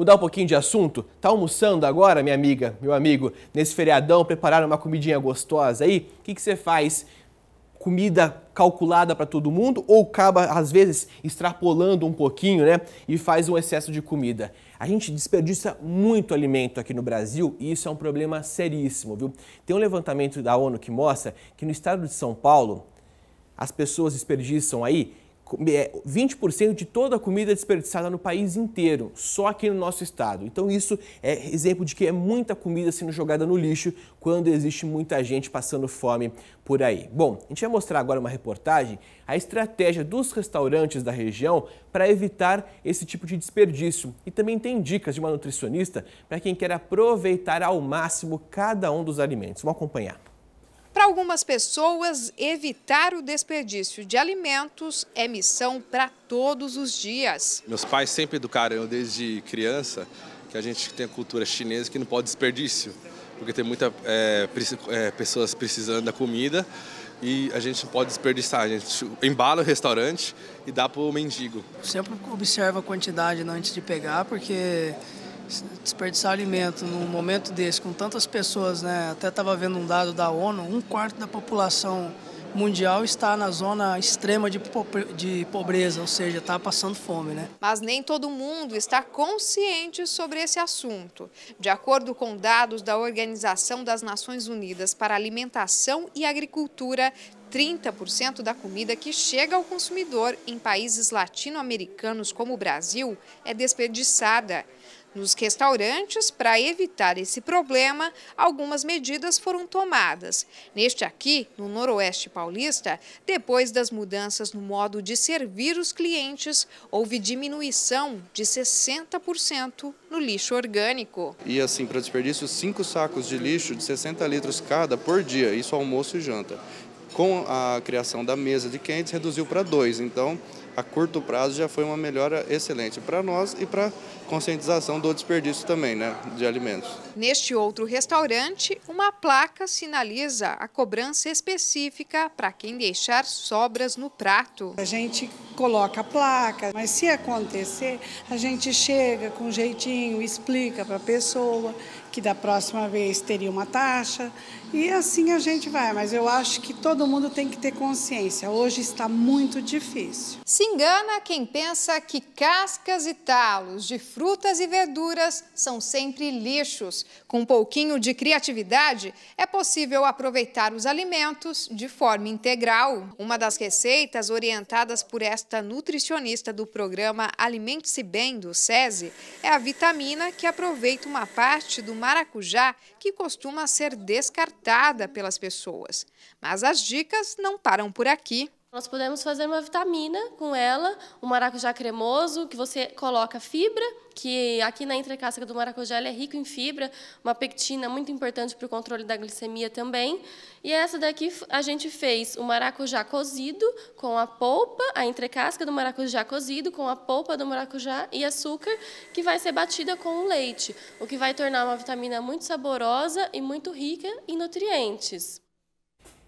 Mudar um pouquinho de assunto? Tá almoçando agora, minha amiga, meu amigo? Nesse feriadão, prepararam uma comidinha gostosa aí? O que, que você faz? Comida calculada para todo mundo ou acaba, às vezes, extrapolando um pouquinho, né? E faz um excesso de comida? A gente desperdiça muito alimento aqui no Brasil e isso é um problema seríssimo, viu? Tem um levantamento da ONU que mostra que no estado de São Paulo, as pessoas desperdiçam aí 20% é, de toda a comida é desperdiçada no país inteiro, só aqui no nosso estado. Então, isso é exemplo de que é muita comida sendo jogada no lixo quando existe muita gente passando fome por aí. Bom, a gente vai mostrar agora uma reportagem a estratégia dos restaurantes da região para evitar esse tipo de desperdício. E também tem dicas de uma nutricionista para quem quer aproveitar ao máximo cada um dos alimentos. Vamos acompanhar. Para algumas pessoas, evitar o desperdício de alimentos é missão para todos os dias. Meus pais sempre educaram eu desde criança que a gente tem a cultura chinesa que não pode desperdício, porque tem muitas é, é, pessoas precisando da comida e a gente não pode desperdiçar. A gente embala o restaurante e dá para o mendigo. Sempre observa a quantidade antes de pegar, porque desperdiçar alimento num momento desse, com tantas pessoas, né? Até estava vendo um dado da ONU, um quarto da população mundial está na zona extrema de, de pobreza, ou seja, está passando fome. Né? Mas nem todo mundo está consciente sobre esse assunto. De acordo com dados da Organização das Nações Unidas para Alimentação e Agricultura, 30% da comida que chega ao consumidor em países latino-americanos como o Brasil é desperdiçada. Nos restaurantes, para evitar esse problema, algumas medidas foram tomadas. Neste aqui, no Noroeste Paulista, depois das mudanças no modo de servir os clientes, houve diminuição de 60% no lixo orgânico. E assim, para desperdício, cinco sacos de lixo de 60 litros cada por dia, isso almoço e janta com a criação da mesa de quentes, reduziu para dois. Então, a curto prazo já foi uma melhora excelente para nós e para conscientização do desperdício também, né, de alimentos. Neste outro restaurante, uma placa sinaliza a cobrança específica para quem deixar sobras no prato. A gente coloca a placa, mas se acontecer, a gente chega com jeitinho, explica para a pessoa que da próxima vez teria uma taxa e assim a gente vai. Mas eu acho que todo mundo tem que ter consciência. Hoje está muito difícil. Se engana quem pensa que cascas e talos de frutas e verduras são sempre lixos. Com um pouquinho de criatividade, é possível aproveitar os alimentos de forma integral. Uma das receitas orientadas por esta esta nutricionista do programa Alimente-se Bem do SESI é a vitamina que aproveita uma parte do maracujá que costuma ser descartada pelas pessoas. Mas as dicas não param por aqui. Nós podemos fazer uma vitamina com ela, um maracujá cremoso, que você coloca fibra, que aqui na entrecasca do maracujá é rico em fibra, uma pectina muito importante para o controle da glicemia também. E essa daqui a gente fez o maracujá cozido com a polpa, a entrecasca do maracujá cozido com a polpa do maracujá e açúcar, que vai ser batida com o leite, o que vai tornar uma vitamina muito saborosa e muito rica em nutrientes.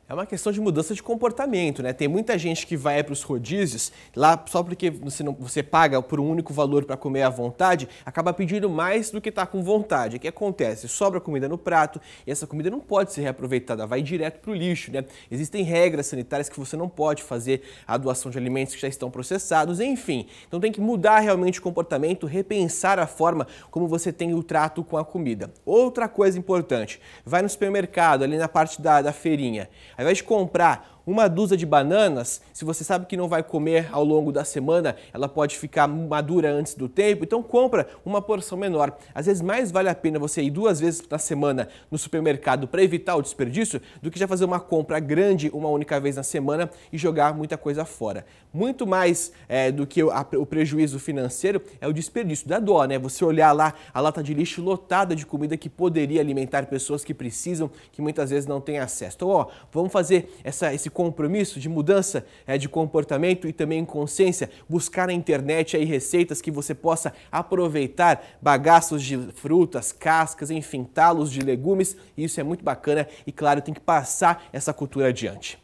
É uma questão de mudança de comportamento, né? Tem muita gente que vai para os rodízios, lá só porque você, não, você paga por um único valor para comer à vontade, acaba pedindo mais do que está com vontade. O que acontece? Sobra comida no prato e essa comida não pode ser reaproveitada, vai direto para o lixo, né? Existem regras sanitárias que você não pode fazer a doação de alimentos que já estão processados, enfim. Então tem que mudar realmente o comportamento, repensar a forma como você tem o trato com a comida. Outra coisa importante, vai no supermercado, ali na parte da, da feirinha. Ao invés de comprar uma dúzia de bananas, se você sabe que não vai comer ao longo da semana, ela pode ficar madura antes do tempo, então compra uma porção menor. Às vezes mais vale a pena você ir duas vezes na semana no supermercado para evitar o desperdício do que já fazer uma compra grande uma única vez na semana e jogar muita coisa fora. Muito mais é, do que o, a, o prejuízo financeiro é o desperdício. Dá dó, né? Você olhar lá a lata de lixo lotada de comida que poderia alimentar pessoas que precisam, que muitas vezes não têm acesso. Então, ó, vamos fazer essa, esse compromisso de mudança é, de comportamento e também consciência, buscar na internet aí receitas que você possa aproveitar, bagaços de frutas, cascas, enfim, talos de legumes, isso é muito bacana e claro, tem que passar essa cultura adiante.